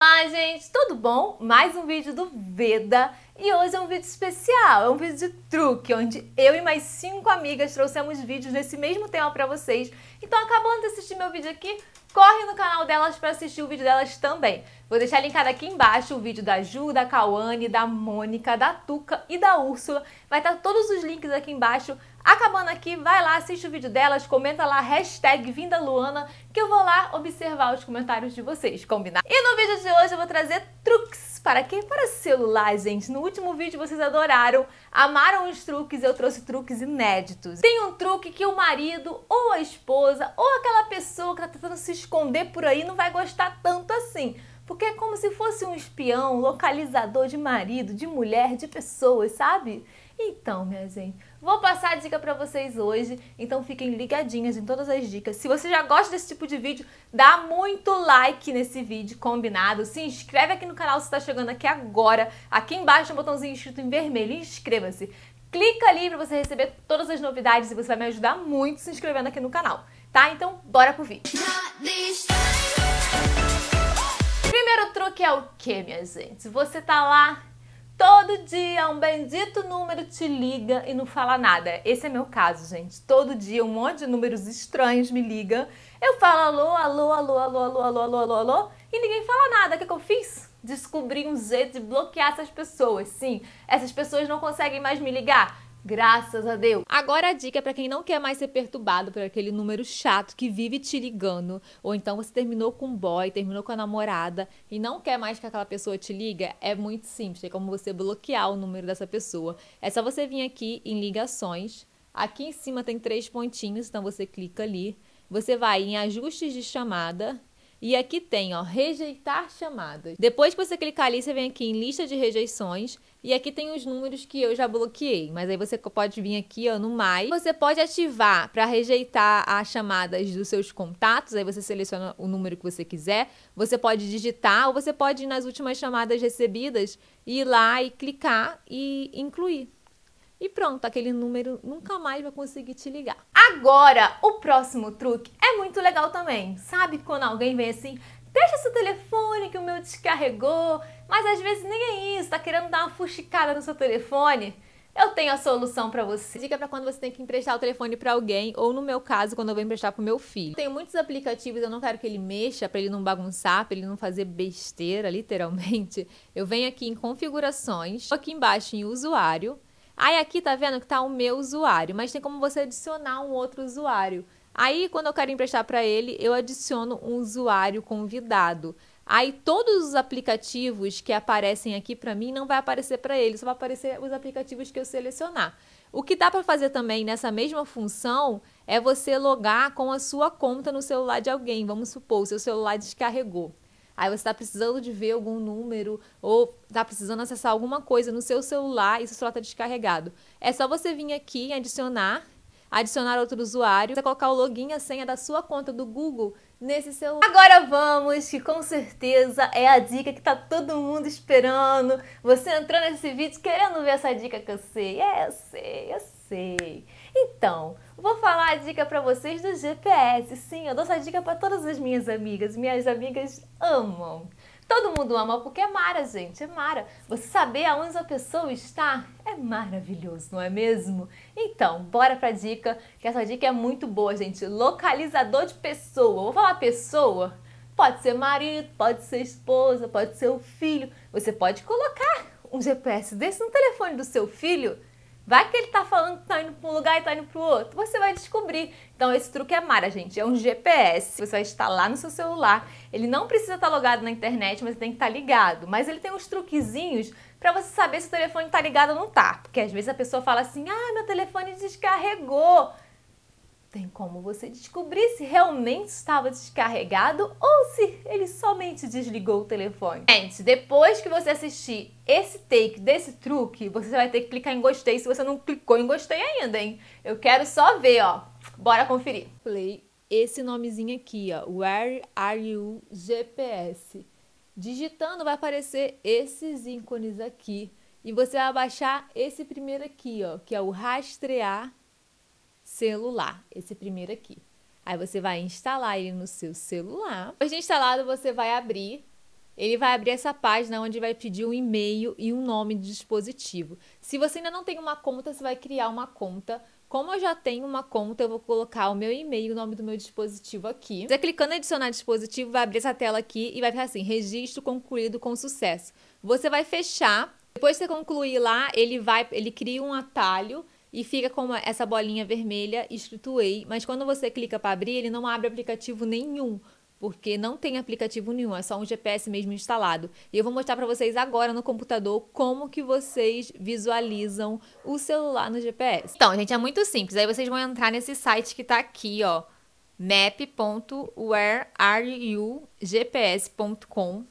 バ Olá, gente! Tudo bom? Mais um vídeo do Veda e hoje é um vídeo especial, é um vídeo de truque, onde eu e mais cinco amigas trouxemos vídeos nesse mesmo tema para vocês. Então, acabando de assistir meu vídeo aqui, corre no canal delas para assistir o vídeo delas também. Vou deixar linkado aqui embaixo o vídeo da Ju, da Cauane, da Mônica, da Tuca e da Úrsula. Vai estar tá todos os links aqui embaixo Acabando aqui, vai lá, assiste o vídeo delas, comenta lá, hashtag VindaLuana, que eu vou lá observar os comentários de vocês, combinado? E no vídeo de hoje hoje eu vou trazer truques. Para quem Para celular, gente. No último vídeo vocês adoraram, amaram os truques, eu trouxe truques inéditos. Tem um truque que o marido ou a esposa ou aquela pessoa que está tentando se esconder por aí não vai gostar tanto assim. Porque é como se fosse um espião, localizador de marido, de mulher, de pessoas, sabe? Então, minha gente, Vou passar a dica para vocês hoje, então fiquem ligadinhas em todas as dicas. Se você já gosta desse tipo de vídeo, dá muito like nesse vídeo, combinado? Se inscreve aqui no canal se está chegando aqui agora. Aqui embaixo tem um botãozinho escrito em vermelho, inscreva-se. Clica ali para você receber todas as novidades e você vai me ajudar muito se inscrevendo aqui no canal, tá? Então, bora pro vídeo. Primeiro truque é o que, minha gente? Você tá lá Todo dia um bendito número te liga e não fala nada. Esse é meu caso, gente. Todo dia um monte de números estranhos me liga. Eu falo alô, alô, alô, alô, alô, alô, alô, alô, alô e ninguém fala nada. O que, é que eu fiz? Descobri um jeito de bloquear essas pessoas. Sim, essas pessoas não conseguem mais me ligar. Graças a Deus. Agora a dica é para quem não quer mais ser perturbado por aquele número chato que vive te ligando, ou então você terminou com um boy, terminou com a namorada e não quer mais que aquela pessoa te liga, é muito simples, é como você bloquear o número dessa pessoa. É só você vir aqui em ligações. Aqui em cima tem três pontinhos, então você clica ali. Você vai em ajustes de chamada e aqui tem, ó, rejeitar chamadas. Depois que você clicar ali, você vem aqui em lista de rejeições. E aqui tem os números que eu já bloqueei, mas aí você pode vir aqui ó, no mais. Você pode ativar para rejeitar as chamadas dos seus contatos, aí você seleciona o número que você quiser. Você pode digitar ou você pode ir nas últimas chamadas recebidas, ir lá e clicar e incluir e pronto, aquele número nunca mais vai conseguir te ligar. Agora, o próximo truque é muito legal também. Sabe quando alguém vem assim, deixa seu telefone que o meu descarregou, mas às vezes nem é isso, tá querendo dar uma fuxicada no seu telefone? Eu tenho a solução para você. Dica para quando você tem que emprestar o telefone para alguém ou no meu caso, quando eu vou emprestar pro meu filho. Tenho muitos aplicativos, eu não quero que ele mexa para ele não bagunçar, para ele não fazer besteira, literalmente. Eu venho aqui em configurações, aqui embaixo em usuário, Aí aqui tá vendo que tá o meu usuário, mas tem como você adicionar um outro usuário. Aí quando eu quero emprestar para ele, eu adiciono um usuário convidado. Aí todos os aplicativos que aparecem aqui para mim não vai aparecer para ele, só vai aparecer os aplicativos que eu selecionar. O que dá para fazer também nessa mesma função é você logar com a sua conta no celular de alguém. Vamos supor, o seu celular descarregou aí você está precisando de ver algum número ou está precisando acessar alguma coisa no seu celular e seu celular está descarregado. É só você vir aqui em adicionar adicionar outro usuário, você colocar o login e a senha da sua conta do Google nesse celular. Agora vamos, que com certeza é a dica que tá todo mundo esperando. Você entrou nesse vídeo querendo ver essa dica que eu sei. É, eu sei, eu sei. Então, Vou falar a dica para vocês do GPS. Sim, eu dou essa dica para todas as minhas amigas. Minhas amigas amam. Todo mundo ama porque é mara, gente, é mara. Você saber aonde a pessoa está é maravilhoso, não é mesmo? Então, bora pra dica, que essa dica é muito boa, gente. Localizador de pessoa. Vou falar pessoa? Pode ser marido, pode ser esposa, pode ser o filho. Você pode colocar um GPS desse no telefone do seu filho Vai que ele tá falando que tá indo para um lugar e tá indo para o outro. Você vai descobrir. Então esse truque é mara, gente. É um GPS. Você vai estar lá no seu celular. Ele não precisa estar tá logado na internet, mas tem que estar tá ligado. Mas ele tem uns truquezinhos para você saber se o telefone tá ligado ou não tá. Porque às vezes a pessoa fala assim: "Ah, meu telefone descarregou". Tem como você descobrir se realmente estava descarregado ou se ele somente desligou o telefone. Gente, depois que você assistir esse take desse truque, você vai ter que clicar em gostei se você não clicou em gostei ainda, hein? Eu quero só ver, ó. Bora conferir. Play esse nomezinho aqui, ó. Where are you GPS? Digitando vai aparecer esses ícones aqui. E você vai baixar esse primeiro aqui, ó, que é o rastrear celular, esse primeiro aqui. Aí você vai instalar ele no seu celular. Depois de instalado, você vai abrir. Ele vai abrir essa página onde vai pedir um e-mail e um nome de dispositivo. Se você ainda não tem uma conta, você vai criar uma conta. Como eu já tenho uma conta, eu vou colocar o meu e-mail, o nome do meu dispositivo aqui. Você clicando em adicionar dispositivo, vai abrir essa tela aqui e vai ficar assim: registro concluído com sucesso. Você vai fechar. Depois que você concluir lá, ele vai, ele cria um atalho e fica com essa bolinha vermelha escrito Way, mas quando você clica para abrir, ele não abre aplicativo nenhum, porque não tem aplicativo nenhum, é só um GPS mesmo instalado. E eu vou mostrar para vocês agora no computador como que vocês visualizam o celular no GPS. Então, gente, é muito simples. Aí vocês vão entrar nesse site que está aqui, ó, map.whereareyougps.com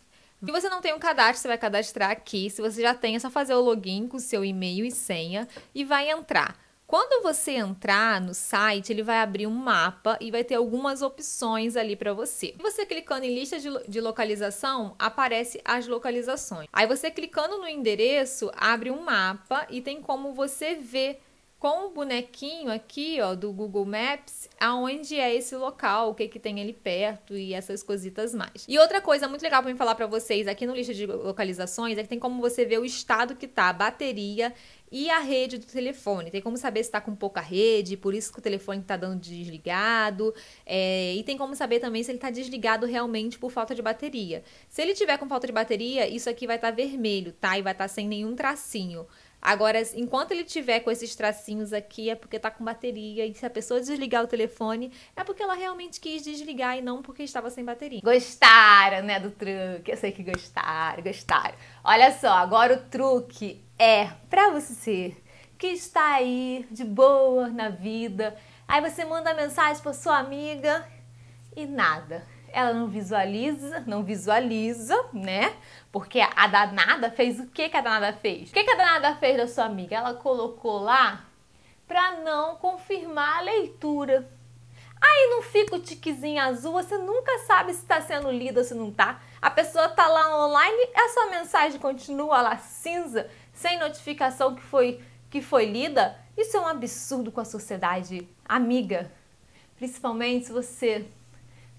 se você não tem um cadastro, você vai cadastrar aqui. Se você já tem, é só fazer o login com seu e-mail e senha e vai entrar. Quando você entrar no site, ele vai abrir um mapa e vai ter algumas opções ali para você. Você clicando em lista de, localização, aparece as localizações. Aí você clicando no endereço, abre um mapa e tem como você ver com o bonequinho aqui, ó, do Google Maps, aonde é esse local, o que que tem ali perto e essas coisitas mais. E outra coisa muito legal para mim falar para vocês aqui no lista de localizações é que tem como você ver o estado que tá a bateria e a rede do telefone. Tem como saber se está com pouca rede, por isso que o telefone está dando desligado. É, e tem como saber também se ele está desligado realmente por falta de bateria. Se ele tiver com falta de bateria, isso aqui vai estar tá vermelho, tá? E vai estar tá sem nenhum tracinho. Agora, enquanto ele tiver com esses tracinhos aqui, é porque tá com bateria. E se a pessoa desligar o telefone, é porque ela realmente quis desligar e não porque estava sem bateria. Gostaram, né, do truque? Eu sei que gostaram, gostaram. Olha só, agora o truque é pra você que está aí de boa na vida. Aí você manda mensagem pra sua amiga e nada. Ela não visualiza, não visualiza, né? Porque a danada fez o que, que a danada fez? O que, que a danada fez da sua amiga? Ela colocou lá para não confirmar a leitura. Aí não fica o tiquezinho azul, você nunca sabe se está sendo lida ou se não está. A pessoa está lá online, a sua mensagem continua lá cinza, sem notificação que foi, que foi lida. Isso é um absurdo com a sociedade amiga. Principalmente se você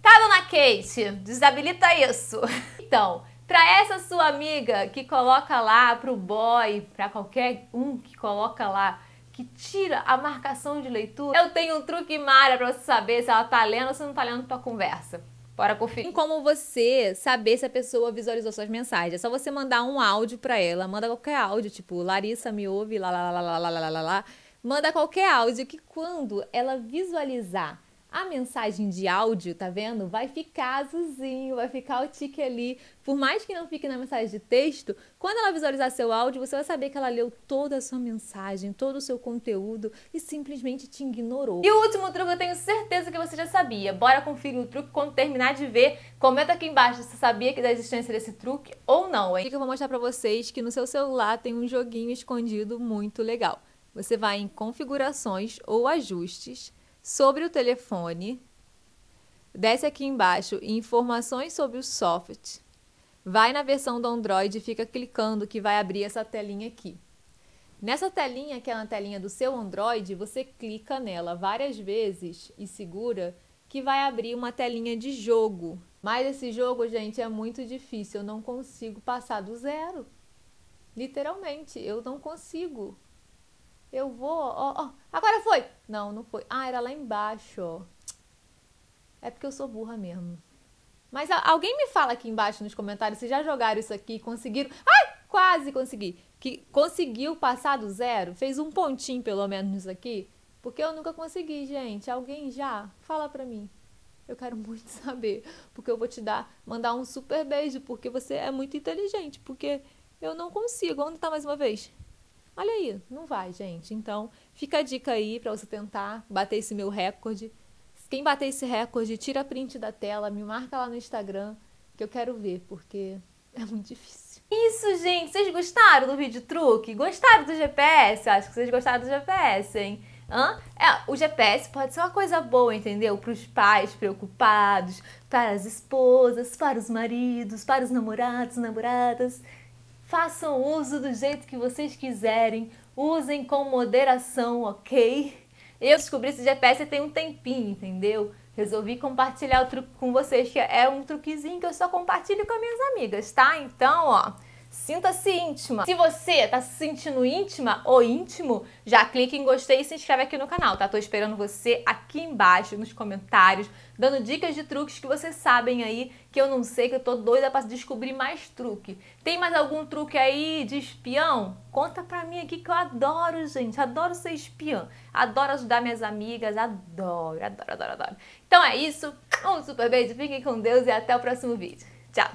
Tá, dona Kate, desabilita isso. Então, para essa sua amiga que coloca lá, para o boy, para qualquer um que coloca lá, que tira a marcação de leitura, eu tenho um truque mara para você saber se ela tá lendo ou se não tá lendo tua conversa. Bora conferir. Tem como você saber se a pessoa visualizou suas mensagens. É só você mandar um áudio para ela. Manda qualquer áudio, tipo, Larissa me ouve, lá, lá, lá, lá, lá, lá, lá, lá. Manda qualquer áudio que quando ela visualizar a mensagem de áudio, tá vendo? Vai ficar azulzinho, vai ficar o tique ali. Por mais que não fique na mensagem de texto, quando ela visualizar seu áudio, você vai saber que ela leu toda a sua mensagem, todo o seu conteúdo e simplesmente te ignorou. E o último truque eu tenho certeza que você já sabia. Bora conferir o truque quando terminar de ver. Comenta aqui embaixo se sabia que da existência desse truque ou não, hein? O que eu vou mostrar pra vocês é que no seu celular tem um joguinho escondido muito legal. Você vai em configurações ou ajustes Sobre o telefone, desce aqui embaixo e informações sobre o software Vai na versão do Android e fica clicando que vai abrir essa telinha aqui. Nessa telinha, que é a telinha do seu Android, você clica nela várias vezes e segura que vai abrir uma telinha de jogo. Mas esse jogo, gente, é muito difícil. Eu não consigo passar do zero. Literalmente, eu não consigo. Eu vou, ó, ó. Agora foi! Não, não foi. Ah, era lá embaixo, ó. É porque eu sou burra mesmo. Mas alguém me fala aqui embaixo nos comentários se já jogaram isso aqui, conseguiram. Ai, quase consegui. Que conseguiu passar do zero, fez um pontinho pelo menos nisso aqui, porque eu nunca consegui, gente. Alguém já fala pra mim. Eu quero muito saber, porque eu vou te dar, mandar um super beijo, porque você é muito inteligente, porque eu não consigo. Onde tá mais uma vez? Olha aí, não vai, gente. Então, fica a dica aí para você tentar bater esse meu recorde. Quem bater esse recorde, tira a print da tela, me marca lá no Instagram, que eu quero ver, porque é muito difícil. Isso, gente! Vocês gostaram do vídeo truque? Gostaram do GPS? acho que vocês gostaram do GPS, hein? Hã? É, o GPS pode ser uma coisa boa, entendeu? Para os pais preocupados, para as esposas, para os maridos, para os namorados, namoradas. Façam uso do jeito que vocês quiserem, usem com moderação, ok? Eu descobri esse GPS tem um tempinho, entendeu? Resolvi compartilhar o truque com vocês, que é um truquezinho que eu só compartilho com as minhas amigas, tá? Então, ó, Sinta-se íntima. Se você tá se sentindo íntima ou íntimo, já clique em gostei e se inscreve aqui no canal, tá? Tô esperando você aqui embaixo nos comentários, dando dicas de truques que vocês sabem aí, que eu não sei, que eu tô doida para descobrir mais truque. Tem mais algum truque aí de espião? Conta pra mim aqui que eu adoro, gente. Adoro ser espiã. Adoro ajudar minhas amigas. Adoro, adoro, adoro, adoro. Então é isso. Um super beijo, fiquem com Deus e até o próximo vídeo.